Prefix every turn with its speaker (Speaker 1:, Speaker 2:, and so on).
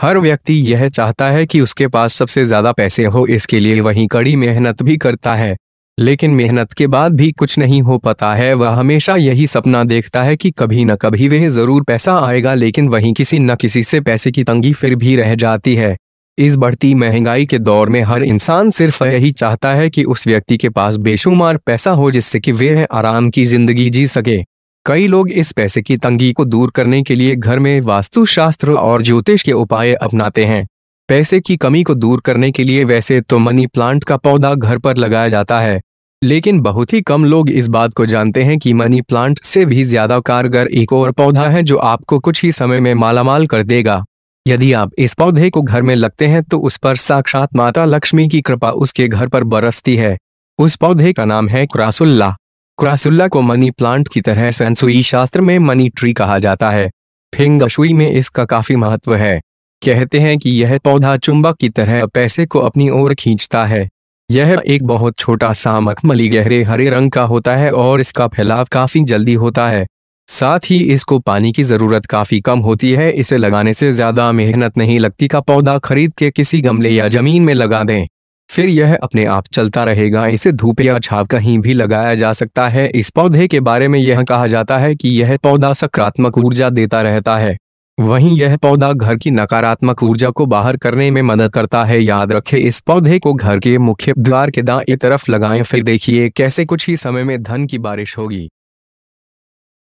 Speaker 1: हर व्यक्ति यह चाहता है कि उसके पास सबसे ज्यादा पैसे हो इसके लिए वही कड़ी मेहनत भी करता है लेकिन मेहनत के बाद भी कुछ नहीं हो पाता है वह हमेशा यही सपना देखता है कि कभी न कभी वह जरूर पैसा आएगा लेकिन वहीं किसी न किसी से पैसे की तंगी फिर भी रह जाती है इस बढ़ती महंगाई के दौर में हर इंसान सिर्फ यही चाहता है कि उस व्यक्ति के पास बेशुमार पैसा हो जिससे कि वह आराम की जिंदगी जी सके कई लोग इस पैसे की तंगी को दूर करने के लिए घर में वास्तुशास्त्र और ज्योतिष के उपाय अपनाते हैं पैसे की कमी को दूर करने के लिए वैसे तो मनी प्लांट का पौधा घर पर लगाया जाता है लेकिन बहुत ही कम लोग इस बात को जानते हैं कि मनी प्लांट से भी ज्यादा कारगर एक और पौधा है जो आपको कुछ ही समय में मालामाल कर देगा यदि आप इस पौधे को घर में लगते हैं तो उस पर साक्षात माता लक्ष्मी की कृपा उसके घर पर बरसती है उस पौधे का नाम है क्रासुल्ला क्रासुल्ला को मनी प्लांट की तरह सेंसुई शास्त्र में मनी ट्री कहा जाता है फेंगशुई में इसका काफी महत्व है कहते हैं कि यह पौधा चुंबक की तरह पैसे को अपनी ओर खींचता है यह एक बहुत छोटा सा मखमली गहरे हरे रंग का होता है और इसका फैलाव काफी जल्दी होता है साथ ही इसको पानी की जरूरत काफी कम होती है इसे लगाने से ज्यादा मेहनत नहीं लगती का पौधा खरीद के किसी गमले या जमीन में लगा दें फिर यह अपने आप चलता रहेगा इसे धूप या छाव कहीं भी लगाया जा सकता है इस पौधे के बारे में यह कहा जाता है कि यह पौधा सकारात्मक ऊर्जा देता रहता है वहीं यह पौधा घर की नकारात्मक ऊर्जा को बाहर करने में मदद करता है याद रखें इस पौधे को घर के मुख्य द्वार के दाएं तरफ लगाएं फिर देखिए कैसे कुछ ही समय में धन की बारिश होगी